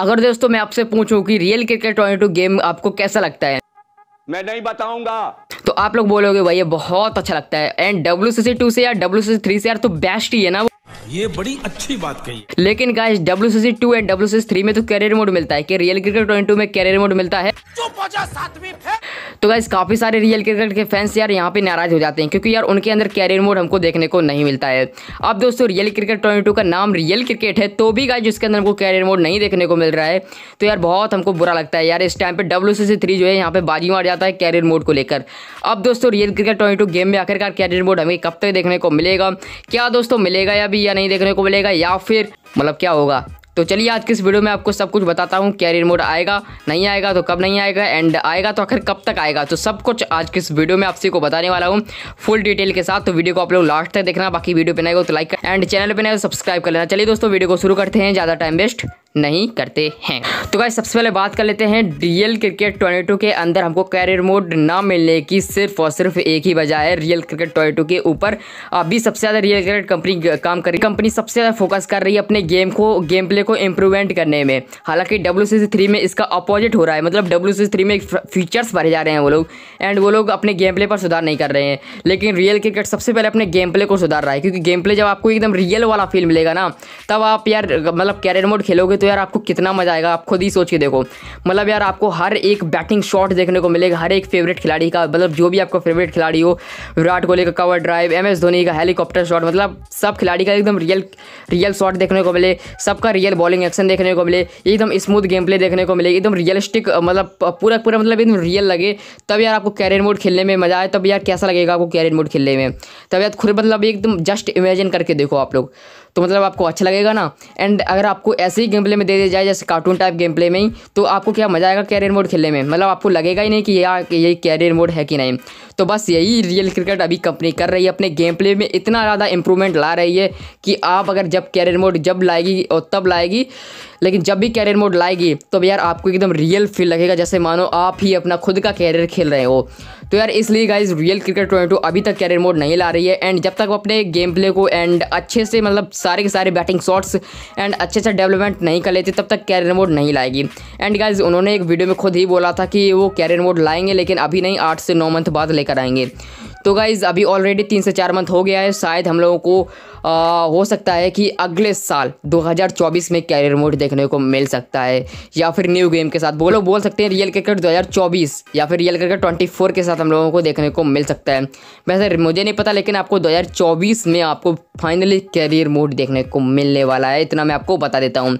अगर दोस्तों मैं आपसे पूछूं कि रियल क्रिकेट ट्वेंटी गेम आपको कैसा लगता है मैं नहीं बताऊंगा तो आप लोग बोलोगे भाई ये बहुत अच्छा लगता है एंड डब्ल्यू सी टू से यार डब्ल्यू सी थ्री से यार तो बेस्ट ही है ना वो ये बड़ी अच्छी बात कही लेकिन guys W C two and W C three में तो कैरियर मोड मिलता है कि रियल क्रिकेट ट्वेंटी में कैरियर मोड मिलता है तो गाइज काफ़ी सारे रियल क्रिकेट के फैंस यार यहाँ पे नाराज हो जाते हैं क्योंकि यार उनके अंदर कैरियर मोड हमको देखने को नहीं मिलता है अब दोस्तों रियल क्रिकेट ट्वेंटी का नाम रियल क्रिकेट है तो भी गाइज उसके अंदर हमको कैरियर मोड नहीं देखने को मिल रहा है तो यार बहुत हमको बुरा लगता है यार इस टाइम पर डब्ल्यू सी थ्री जो है यहाँ पे बाजी मार जाता है कैरियर मोड को लेकर अब दोस्तों रियल क्रिकेट ट्वेंटी गेम में आखिरकार कैरियर मोड हमें कब तक देखने को मिलेगा क्या दोस्तों मिलेगा या भी या नहीं देखने को मिलेगा या फिर मतलब क्या होगा तो चलिए आज के इस वीडियो में आपको सब कुछ बताता हूँ कैरियर मोड आएगा नहीं आएगा तो कब नहीं आएगा एंड आएगा तो आखिर कब तक आएगा तो सब कुछ आज के इस वीडियो में आपसे को बताने वाला हूँ फुल डिटेल के साथ तो वीडियो को आप लोग लास्ट तक देखना बाकी वीडियो पे नहीं हो तो लाइक एंड चैनल पर नहीं हो सब्सक्राइब तो कर लेना चलिए दोस्तों वीडियो को शुरू करते हैं ज़्यादा टाइम वेस्ट नहीं करते हैं तो भाई सबसे पहले बात कर लेते हैं रियल क्रिकेट टोनेटो के अंदर हमको कैरियर मोड ना मिलने की सिर्फ और सिर्फ एक ही वजह है रियल क्रिकेट टोनेटो के ऊपर अभी सबसे ज़्यादा रियल क्रिकेट कंपनी काम कर रही कंपनी सबसे ज़्यादा फोकस कर रही है अपने गेम को गेम प्ले को इम्प्रूवमेंट करने में हालांकि डब्ल्यू में इसका अपोजिट हो रहा है मतलब डब्ल्यू में फीचर्स भरे जा रहे हैं वो लोग एंड वो लोग अपने गेम प्ले पर सुधार नहीं कर रहे हैं लेकिन रियल क्रिकेट सबसे पहले अपने गेम प्ले को सुधार रहा है क्योंकि गेम प्ले जब आपको एकदम रियल वाला फील मिलेगा ना तब आप यार मतलब कैरियर मोड खेलोगे तो यार आपको कितना मजा आएगा आप खुद ही सोच के देखो मतलब यार आपको हर एक बैटिंग शॉट देखने को मिलेगा हर एक फेवरेट खिलाड़ी का मतलब जो भी आपका फेवरेट खिलाड़ी हो विराट कोहली का cover drive M S Dhoni का हेलीकॉप्टर शॉट मतलब सब खिलाड़ी का एकदम रियल रियल शॉट देखने को मिले सबका रियल बॉलिंग एक्शन देखने को मिले एकदम स्मूथ गेम प्ले देखने को मिले एकदम रियलिस्टिक मतलब पूरा पूरा मतलब एकदम रियल लगे तब यार आपको कैरियर मोड खेलने में मजा आए तब यार कैसा लगेगा आपको कैरियर मोड खेलने में तब यार खुद मतलब एकदम जस्ट इमेजिन करके देखो आप लोग तो मतलब आपको अच्छा लगेगा ना एंड अगर आपको ऐसे ही गेम प्ले में दे दिया जाए जैसे कार्टून टाइप गेम प्ले में ही तो आपको क्या मज़ा आएगा कैरियर मोड खेलने में मतलब आपको लगेगा ही नहीं कि यार यही कैरियर मोड है कि नहीं तो बस यही रियल क्रिकेट अभी कंपनी कर रही है अपने गेम प्ले में इतना ज़्यादा इंप्रूवमेंट ला रही है कि आप अगर जब कैरियर मोड जब लाएगी और तब लाएगी लेकिन जब भी कैरियर मोड लाएगी तो यार आपको एकदम रियल फील लगेगा जैसे मानो आप ही अपना खुद का कैरियर खेल रहे हो तो यार इसलिए गाइज रियल क्रिकेट ट्वेंटी अभी तक कैरियर मोड नहीं ला रही है एंड जब तक वो अपने गेम प्ले को एंड अच्छे से मतलब सारे के सारे बैटिंग शॉट्स एंड अच्छे से डेवलपमेंट नहीं कर लेते तब तक कैरियर मोड नहीं लाएगी एंड गाइज उन्होंने एक वीडियो में खुद ही बोला था कि वो कैरियर मोड लाएंगे लेकिन अभी नहीं आठ से नौ मंथ बाद लेकर आएंगे तो गाइज़ अभी ऑलरेडी तीन से चार मंथ हो गया है शायद हम लोगों को आ, हो सकता है कि अगले साल 2024 में कैरियर मोड देखने को मिल सकता है या फिर न्यू गेम के साथ वो लोग बोल सकते हैं रियल क्रिकेट 2024 या फिर रियल क्रिकेट 24 के साथ हम लोगों को देखने को मिल सकता है वैसे मुझे नहीं पता लेकिन आपको 2024 में आपको फाइनली कैरियर मोड देखने को मिलने वाला है इतना मैं आपको बता देता हूँ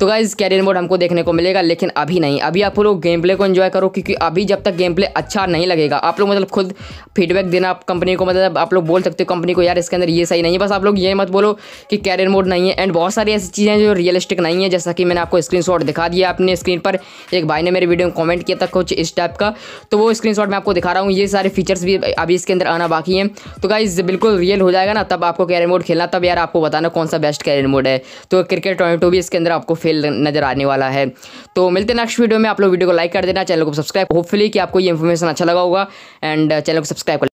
तो गाइज कैरियर मोड हमको देखने को मिलेगा लेकिन अभी नहीं अभी आप लोग गेम प्ले को इन्जॉय करो क्योंकि अभी जब तक गेम प्ले अच्छा नहीं लगेगा आप लोग मतलब खुद फीडबैक देना आप कंपनी को मतलब आप लोग बोल सकते हो कंपनी को यार इसके अंदर ये सही नहीं है बस आप लोग ये मत बोलो कि कैरियर मोड नहीं है एंड बहुत सारी ऐसी चीज़ें जो रियलिस्टिक नहीं है जैसा कि मैंने आपको स्क्रीन दिखा दिया अपने स्क्रीन पर एक भाई ने मेरे वीडियो में कॉमेंट किया था कुछ इस टाइप का तो वो स्क्रीन मैं आपको दिखा रहा हूँ ये सारे फीचर्स भी अभी इसके अंदर आना बाकी हैं तो गाइज बिल्कुल रियल हो जाएगा ना तब आपको कैरियर मोड खेलना तब यार आपको बताना कौन सा बेस्ट कैरियर मोड है तो क्रिकेट ट्वेंटी भी इसके अंदर आपको फेल नज़र आने वाला है तो मिलते हैं नेक्स्ट वीडियो में आप लोग वीडियो को लाइक कर देना चैनल को सब्सक्राइब होपफुली कि आपको ये इन्फॉर्मेशन अच्छा लगा होगा एंड चैनल को सब्सक्राइब कर